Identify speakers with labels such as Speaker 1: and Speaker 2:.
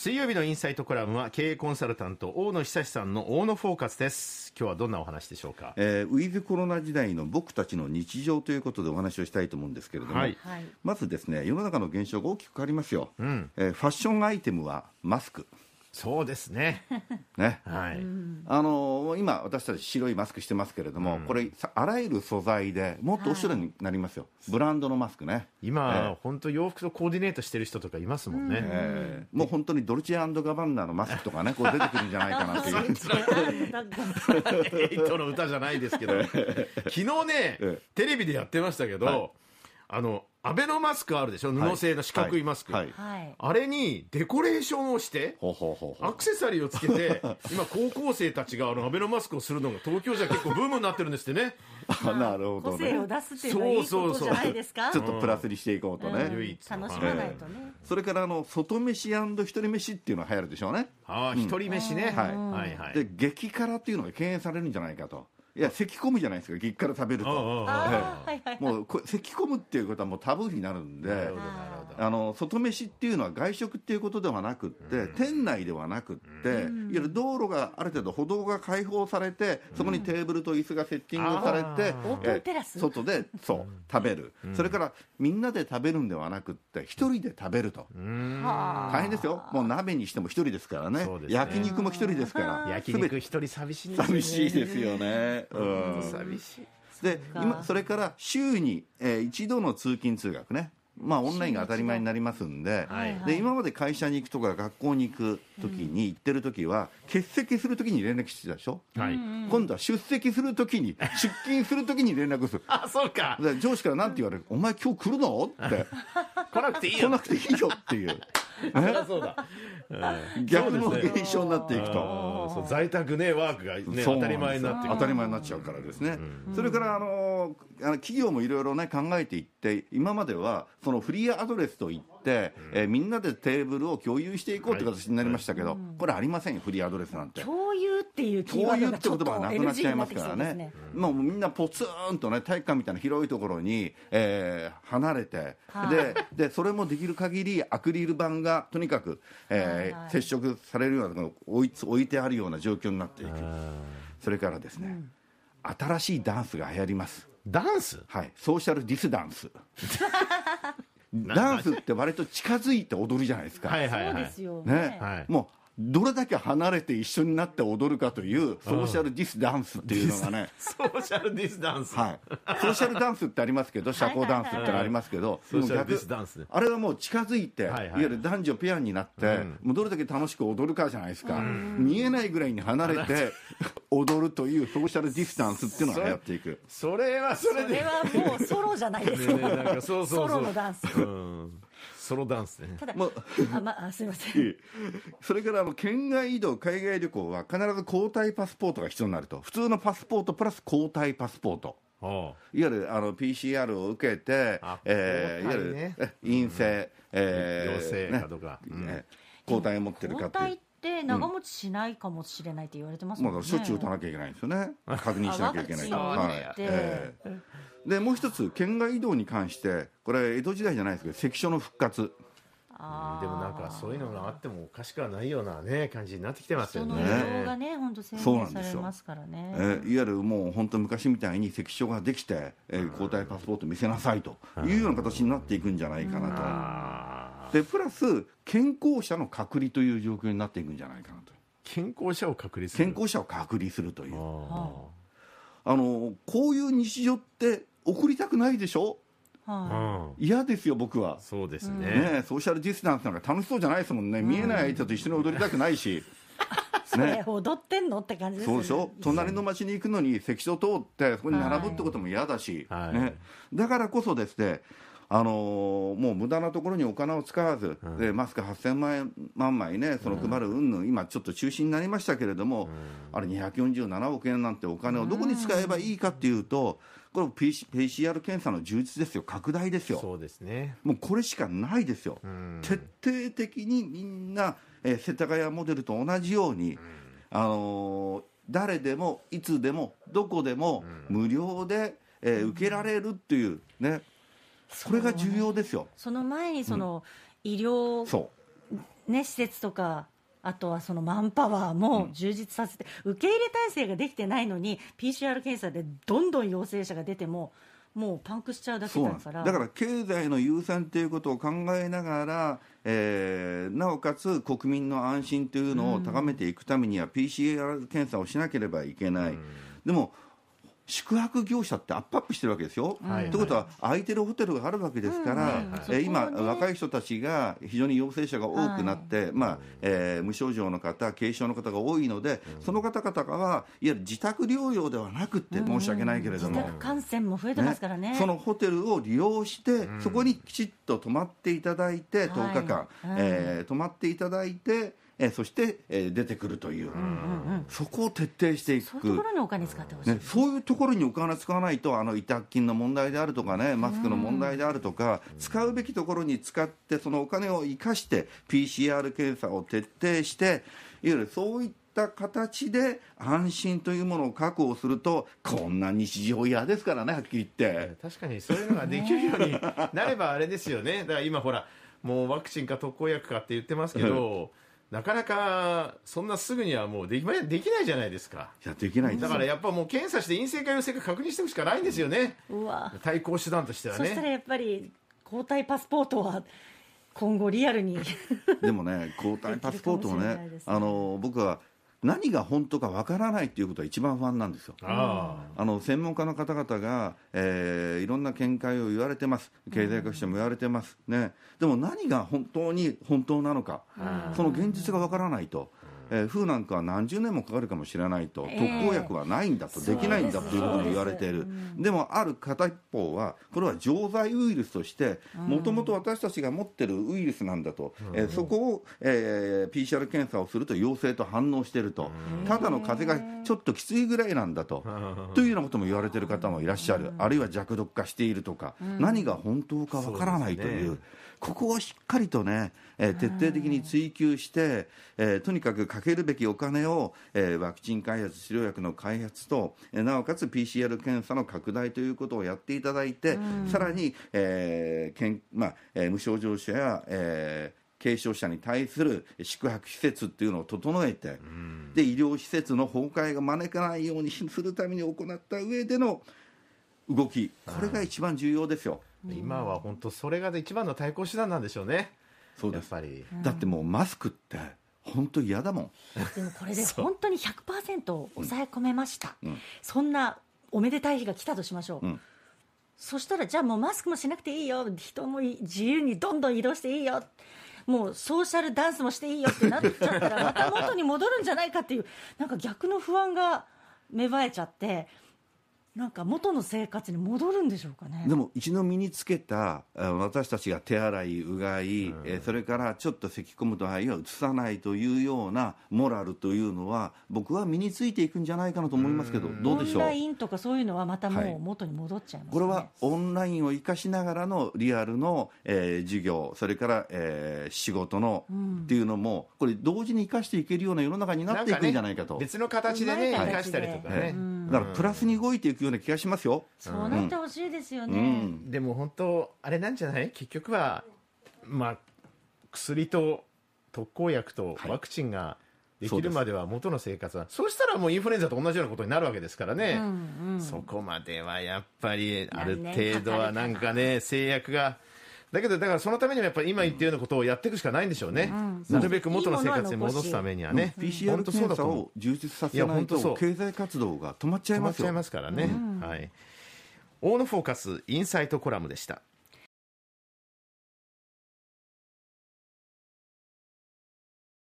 Speaker 1: 水曜日のインサイトコラムは経営コンサルタント大野久志さんの大野フォーカスです今日はどんなお話でしょうか、
Speaker 2: えー、ウィズコロナ時代の僕たちの日常ということでお話をしたいと思うんですけれども、はい、まずですね世の中の現象が大きく変わりますよ、うん、えー、ファッションアイテムはマスクそうですね。ね。はい。あのー、今私たち白いマスクしてますけれども、うん、これあらゆる素材でもっとおしゃれになりますよ。はい、ブランドのマスクね。今、え本当洋服とコーディネートしてる人とかいますもんね。うんえー、もう本当にドルチェアンドガバンナのマスクとかね、こう出てくるんじゃないかなっていう。エイトの歌じゃないですけど、昨日ね、テレビでやってましたけど。はい
Speaker 1: あのアベノマスクあるでしょ布製の四角いマスク、はいはい、あれにデコレーションをして、アクセサリーをつけて 今高校生たちがあのアベノマスクをする
Speaker 2: のが東京じゃ結構ブームになってるんですってねなるほど、ね、個性を出すっていうのいいことじゃないですかちょっとプラスにしていこうとね、うんうん、楽しまないとね、はい、それからあの外飯一人飯っていうのは流行るでしょうねああ、うん、一人飯ね、はいはいはい、で激辛っていうのが敬遠されるんじゃないかといや咳き込むじゃないですか激辛食べると、もう咳き込むっていうことはもうタブーになるんであの外飯っていうのは外食っていうことではなくって、うん、店内ではなくって、うん、いわゆる道路がある程度歩道が開放されて、そこにテーブルと椅子がセッティングされて、え外でそう食べる、それからみんなで食べるんではなくって一人で食べると、大変ですよもう鍋にしても一人ですからね、ね、焼肉も一人ですから焼肉
Speaker 1: 一人寂しい、ね、寂しいですよ
Speaker 2: ね、うん、寂しいで今それから週に、えー、一度の通勤通学ねまあ、オンラインが当たり前になりますんではい、で今まで会社に行くとか学校に行く時に行ってる時は、欠席する時に連絡してたでしょ、はい、今度は出席する時に出勤する時に連絡する あそうか上司から何て言われる「お前今日来るの?」って
Speaker 1: 来なくていいよ来なくていい
Speaker 2: よっていう。そうだ、逆の現象になっていくと、在宅ねワークが、ね、当たり前になって当たり前になっちゃうからですね、うん、それからあのー、あの企業もいろいろね考えていって今まではそのフリーアドレスといってって、えー、みんなでテーブルを共有していこうって形になりましたけど、これありませんよフリーアドレスなんて
Speaker 1: 共有っていうキーワードがちょっと共有って言葉がなくなっちゃいますからね
Speaker 2: うもうみんなポツンとね体育館みたいな広いところに、えー、離れて、はででそれもできる限りアクリル板がとにかく、えー、はい、接触されるようなところに置いてあるような状況になっていくそれからですね、うん新しいダンスが流行りますダンスはいソーシャルディスダンス ダンスって割と近づいて踊るじゃないですか。はいはいね、もうどれだけ離れて一緒になって踊るかというソーシャルディスダンスっていうのがね、ソーシャルディスダンス、はい、ソーシャルダンスってありますけど社交ダンスってありますけど、ソーシャルディスダンスあれはもう近づいて、いわゆる男女ペアになって、もうどれだけ楽しく踊るかじゃないですか、見えないぐらいに離れて踊るというソーシャルディスタンスっていうのが流行っていくそれはそれでそれはもうソロじゃないですかソロのダンス、ソロダンスねただ、まあまあ、すみません それからあの県外移動海外旅行は必ず交代パスポートが必要になると普通のパスポートプラス交代パスポートいわゆるあの PCR を受けて、えー、いわゆる陰性、えー、陽性かどうか、ね、抗体を持ってるかっていう。って長持ちしないかもしれないって言われてますもんね、うん、まあ、しょっちゅう打たなきゃいけないんですよね確認しなきゃいけないと、はいえー、でもう一つ県外移動に関してこれ江戸時代じゃないですけど関所の復活でもなんかそう
Speaker 1: いうのがあってもおかしくはないようなね感じになってきてますよね。そが
Speaker 2: ね本当制限さますからね。えー、いわゆるもう本当昔みたいに関所ができて、えー、交代パスポート見せなさいというような形になっていくんじゃないかなと。でプラス健康者の隔離という状況になっていくんじゃないかなと健康者を隔離する健康者を隔離するというあのこういう日常って送りたくないでしょ嫌、うん、ですよ、僕は。そうですねね。ソーシャルディスタンスなんか楽しそうじゃないですもんね、うん、見えない相手と一緒に踊りたくないし。ね、踊ってんのって感じですね。そうでしょ隣の町に行くのに、関所通って、そこに並ぶってことも嫌だし、はい、ね、だからこそですね、あのもう無駄なところにお金を使わず、うん、でマスク8000万円万枚ね、その配るうんぬん、今、ちょっと中止になりましたけれども、うん、あれ、247億円なんてお金をどこに使えばいいかっていうと、これ、PCR 検査の充実ですよ、拡大ですよ、そうですね、もうこれしかないですよ、うん、徹底的にみんな、えー、世田谷モデルと同じように、あのー、誰でも、いつでも、どこでも、無料で、えー、受けられるっていうね。それが重要ですよ。そ、の前にその、うん、医療ね施設とかあとはそのマンパワーも充実させて、うん、受け入れ体制ができてないのに PCR 検査でどんどん陽性者が出てももうパンクしちゃうだけだからだから経済の優先ということを考えながら、えー、なおかつ国民の安心というのを高めていくためには PCR 検査をしなければいけない。うん、でも宿泊業者ってアップアップしてるわけですよ。はい、ということは、空いてるホテルがあるわけですから、うん、今、若い人たちが非常に陽性者が多くなって、はい、まあえー、無症状の方、軽症の方が多いので、その方々は、いわゆる自宅療養ではなくて、申し訳ないけれども、うん、感染も増えてますからね、ね、そのホテルを利用して、そこにきちっと泊まっていただいて、10日間、はい、えー、泊まっていただいて、えそして、え出てくるといううんうんうん、そこを徹底していくそういうところにお金使ってほしい、ね、そういうところにお金使わないとあの委託金の問題であるとかねマスクの問題であるとか、うん、使うべきところに使ってそのお金を生かして PCR 検査を徹底していわゆるそういったた形で安心というものを確保するとこんな日常嫌ですからねはっきり言って
Speaker 1: 確かにそういうのができるようになればあれですよねだから今ほらもうワクチンか特効薬かって言ってますけど、なかなかそんなすぐにはもうできできないじゃないですか
Speaker 2: いやできないだからや
Speaker 1: っぱもう検査して陰性か陽性か確認していくしかないんですよね、う対抗手段としてはねそした
Speaker 2: らやっぱり抗体パスポートは今後リアルにでもね抗体パスポートもね、ね、あの僕は何が本当かわからないということが一番不安なんですよ。あの専門家の方々が、えー、いろんな見解を言われてます、経済学者も言われてます、ね、でも何が本当に本当なのか、その現実がわからないと、えー、風なんかは何十年もかかるかもしれないと、特効薬はないんだと、えー、できないんだということも言われている、ででもある片一方は、これは常在ウイルスとして、もともと私たちが持ってるウイルスなんだと、うん、えー、そこを、えー、PCR 検査をすると陽性と反応してると、ただの風邪がちょっときついぐらいなんだと、というようなことも言われている方もいらっしゃる、あるいは弱毒化しているとか、何が本当かわからないという。ここをしっかりとね、えー、徹底的に追求して、えー、とにかくかけるべきお金を、えー、ワクチン開発、治療薬の開発と、えー、なおかつ PCR 検査の拡大ということをやっていただいて、さらに、えーけんまあえー、無症状者や、えー、軽症者に対する宿泊施設っていうのを整えて、で医療施設の崩壊が招かないようにするために行った上での動き、これが一番重要ですよ。
Speaker 1: 今は本当それが一番の対抗手段なんでしょうねそうですやっぱり、だってもうマスクって
Speaker 2: 本当嫌だもんでもこれで本当に100%抑え込めました、うん、そんなおめでたい日が来たとしましょう、うん、そしたらじゃあもうマスクもしなくていいよ人も自由にどんどん移動していいよもうソーシャルダンスもしていいよってなっちゃったらまた元に戻るんじゃないかっていうなんか逆の不安が芽生えちゃって。なんか元の生活に戻るんでしょうかねでも一度身につけた私たちが手洗いうがい、うん、えそれからちょっと咳き込むと肺はうつさないというようなモラルというのは僕は身についていくんじゃないかなと思いますけどどうでしょうオンラインとかそういうのはまたもう元に戻っちゃいます、ねはい、これはオンラインを生かしながらのリアルの、えー、授業それから、えー、仕事の、っていうのもこれ同時に生かしていけるような世の中になっていくんじゃないかと、ね、別の形でね生かしたりとかね、はい、うんだからプラスに動いていくような気がしますよ。そうなってほしいですよね。でも本当
Speaker 1: あれなんじゃない？結局はまあ薬と特効薬とワクチンが、はいできるまでは元の生活はそうしたらもうインフルエンザと同じようなことになるわけですからね、うんうん、そこまではやっぱりある程度はなんかね制約がだけどだからそのためにはやっぱり今言ってるようなことをやっていくしかないんでしょうね、なるべく元の生活に戻すためにはね、PCR 検査を充実させないと経
Speaker 2: 済活動が止ま
Speaker 1: っちゃいますよ止まいますからね、はい、オーフォーカスインサイトコラムでした。